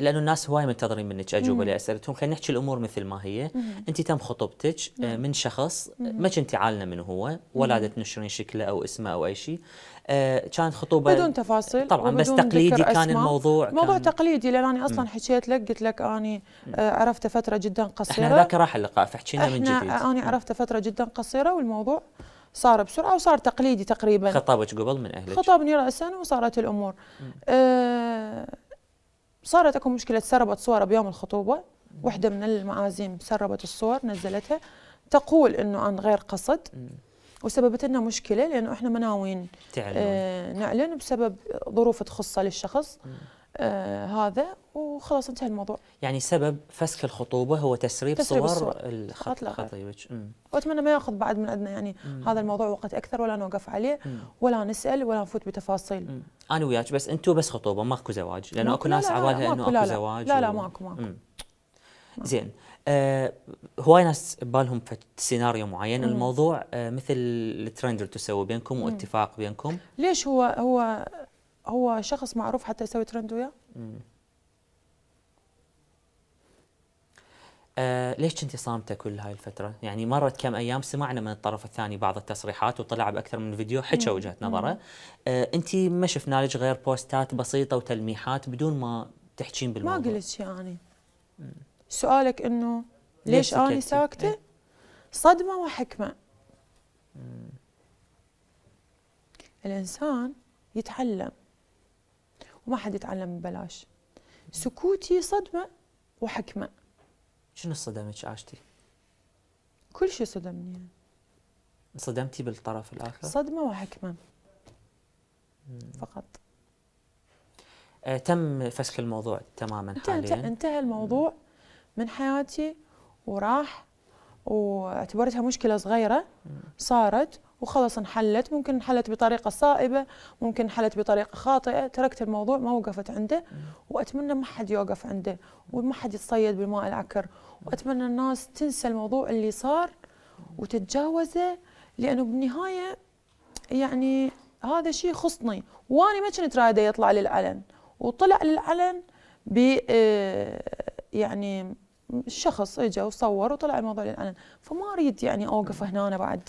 لانه الناس هواي منتظرين منك اجوبه لاسئلتهم خلينا نحكي الامور مثل ما هي انت تم خطبتك آه، من شخص آه، ما كنت عالنا من هو ولا تنشرين شكله او اسمه او اي شيء آه، كانت خطوبه بدون تفاصيل طبعا بس تقليدي كان الموضوع موضوع كان تقليدي لان انا اصلا حكيت لك قلت لك اني عرفته فتره جدا قصيره احنا ذاك راح اللقاء فحكينا من جديد انا عرفته فتره جدا قصيره والموضوع صار بسرعه وصار تقليدي تقريبا خطابك قبل من اهلك خطابني راسا وصارت الامور صارت اكو مشكله سربت صوره بيوم الخطوبه وحده من المعازيم سربت الصور نزلتها تقول انه عن غير قصد وسببت لنا مشكله لانه احنا مناوين آه نعلن بسبب ظروف تخصها للشخص مم. آه هذا وخلاص انتهى الموضوع يعني سبب فسخ الخطوبه هو تسريب, تسريب صور الخط خطيبك واتمنى ما ياخذ بعد من عندنا يعني مم. هذا الموضوع وقت اكثر ولا نوقف عليه مم. ولا نسال ولا نفوت بتفاصيل مم. انا وياك بس انتم بس خطوبه ماكو زواج لانه اكو ناس على بالها انه اكو زواج لا لا ماكو ماكو زين آه هواي ناس ببالهم سيناريو معين مم. الموضوع آه مثل الترند اللي تسوي بينكم واتفاق بينكم ليش هو هو هو شخص معروف حتى يسوي ترند وياه؟ آه ليش كنتي صامته كل هاي الفتره؟ يعني مرت كم ايام سمعنا من الطرف الثاني بعض التصريحات وطلع باكثر من فيديو حكى وجهه نظره. آه انت ما شفنا لك غير بوستات بسيطه وتلميحات بدون ما تحكين بالموضوع. ما قلت شيء يعني. سؤالك انه ليش, ليش انا ساكته؟ إيه. صدمه وحكمه. مم. الانسان يتعلم وما حد يتعلم ببلاش سكوتي صدمة وحكمة شنو صدمتش عاشتي؟ كل شيء صدمني صدمتي بالطرف الآخر؟ صدمة وحكمة فقط آه تم فسخ الموضوع تماما حاليا انتهى الموضوع من حياتي وراح واعتبرتها مشكله صغيره صارت وخلص انحلت ممكن انحلت بطريقة صائبة ممكن انحلت بطريقة خاطئة تركت الموضوع ما وقفت عنده وأتمنى ما حد يوقف عنده وما حد يتصيد بالماء العكر وأتمنى الناس تنسى الموضوع اللي صار وتتجاوزه لأنه بالنهاية يعني هذا شيء خصني وأنا ما كنت رايدة يطلع للعلن وطلع للعلن ب آه، يعني شخص اجى وصور وطلع الموضوع للعلن فما اريد يعني اوقف هنا أنا بعد